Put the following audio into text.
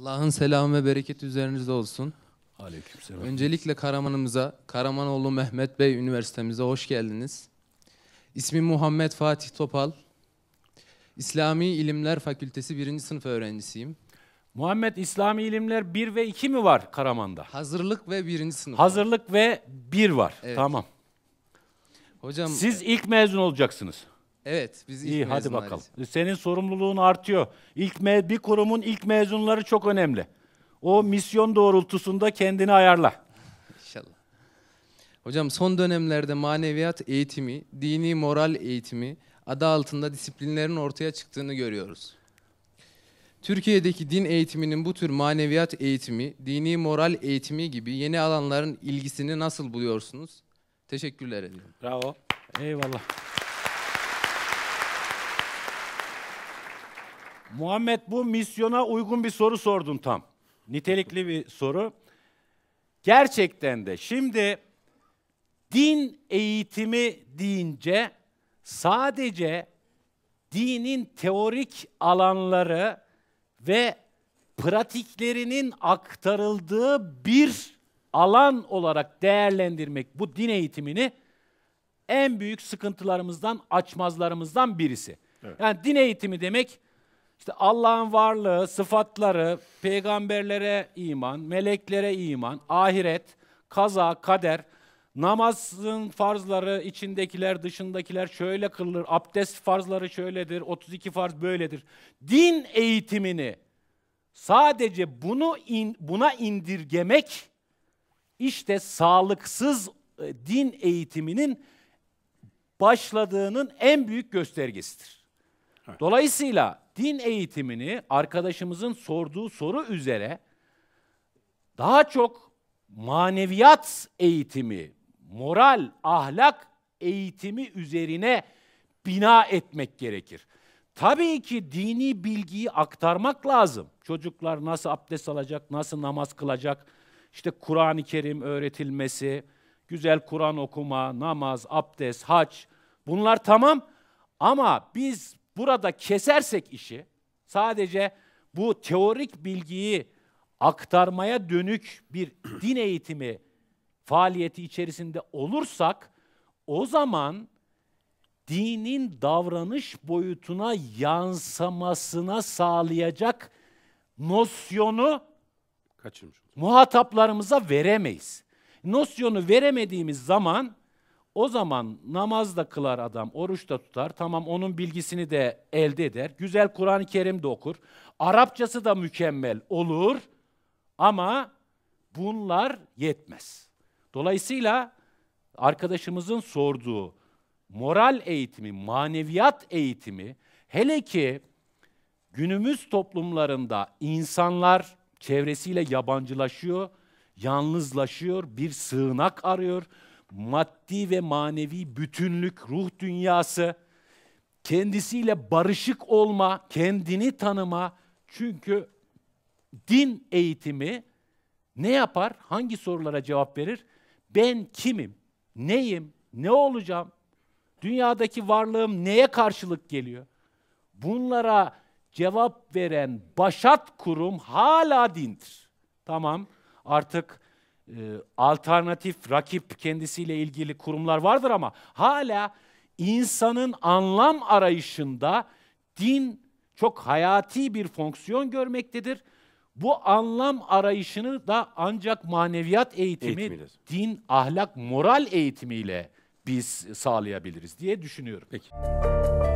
Allah'ın selamı ve bereketi üzerinize olsun. Aleykümselam. Öncelikle Karaman'ımıza, Karamanoğlu Mehmet Bey Üniversitemize hoş geldiniz. İsmim Muhammed Fatih Topal. İslami İlimler Fakültesi 1. sınıf öğrencisiyim. Muhammed İslami İlimler 1 ve 2 mi var Karaman'da? Hazırlık ve 1. sınıf. Hazırlık ve 1 var. Evet. Tamam. Hocam Siz ilk mezun olacaksınız. Evet, biz ilk İyi hadi bakalım. Senin sorumluluğun artıyor. İlk me- bir kurumun ilk mezunları çok önemli. O misyon doğrultusunda kendini ayarla. İnşallah. Hocam son dönemlerde maneviyat eğitimi, dini moral eğitimi adı altında disiplinlerin ortaya çıktığını görüyoruz. Türkiye'deki din eğitiminin bu tür maneviyat eğitimi, dini moral eğitimi gibi yeni alanların ilgisini nasıl buluyorsunuz? Teşekkürler efendim. Bravo. Eyvallah. Muhammed bu misyona uygun bir soru sordun tam. Nitelikli bir soru. Gerçekten de şimdi din eğitimi deyince sadece dinin teorik alanları ve pratiklerinin aktarıldığı bir alan olarak değerlendirmek bu din eğitimini en büyük sıkıntılarımızdan, açmazlarımızdan birisi. Evet. Yani din eğitimi demek işte Allah'ın varlığı, sıfatları, peygamberlere iman, meleklere iman, ahiret, kaza, kader, namazın farzları içindekiler, dışındakiler şöyle kılınır, abdest farzları şöyledir, 32 farz böyledir. Din eğitimini sadece bunu in, buna indirgemek işte sağlıksız e, din eğitiminin başladığının en büyük göstergesidir. Dolayısıyla din eğitimini arkadaşımızın sorduğu soru üzere daha çok maneviyat eğitimi, moral, ahlak eğitimi üzerine bina etmek gerekir. Tabii ki dini bilgiyi aktarmak lazım. Çocuklar nasıl abdest alacak, nasıl namaz kılacak, işte Kur'an-ı Kerim öğretilmesi, güzel Kur'an okuma, namaz, abdest, haç bunlar tamam ama biz burada kesersek işi, sadece bu teorik bilgiyi aktarmaya dönük bir din eğitimi faaliyeti içerisinde olursak, o zaman dinin davranış boyutuna yansımasına sağlayacak nosyonu Kaçırmış. muhataplarımıza veremeyiz. Nosyonu veremediğimiz zaman o zaman namaz da kılar adam, oruç da tutar. Tamam onun bilgisini de elde eder. Güzel Kur'an-ı Kerim de okur. Arapçası da mükemmel olur. Ama bunlar yetmez. Dolayısıyla arkadaşımızın sorduğu moral eğitimi, maneviyat eğitimi hele ki günümüz toplumlarında insanlar çevresiyle yabancılaşıyor, yalnızlaşıyor, bir sığınak arıyor maddi ve manevi bütünlük, ruh dünyası, kendisiyle barışık olma, kendini tanıma. Çünkü din eğitimi ne yapar? Hangi sorulara cevap verir? Ben kimim? Neyim? Ne olacağım? Dünyadaki varlığım neye karşılık geliyor? Bunlara cevap veren başat kurum hala dindir. Tamam artık e, alternatif, rakip kendisiyle ilgili kurumlar vardır ama hala insanın anlam arayışında din çok hayati bir fonksiyon görmektedir. Bu anlam arayışını da ancak maneviyat eğitimi, Eğitimiyle. din, ahlak, moral eğitimiyle biz sağlayabiliriz diye düşünüyorum. Peki.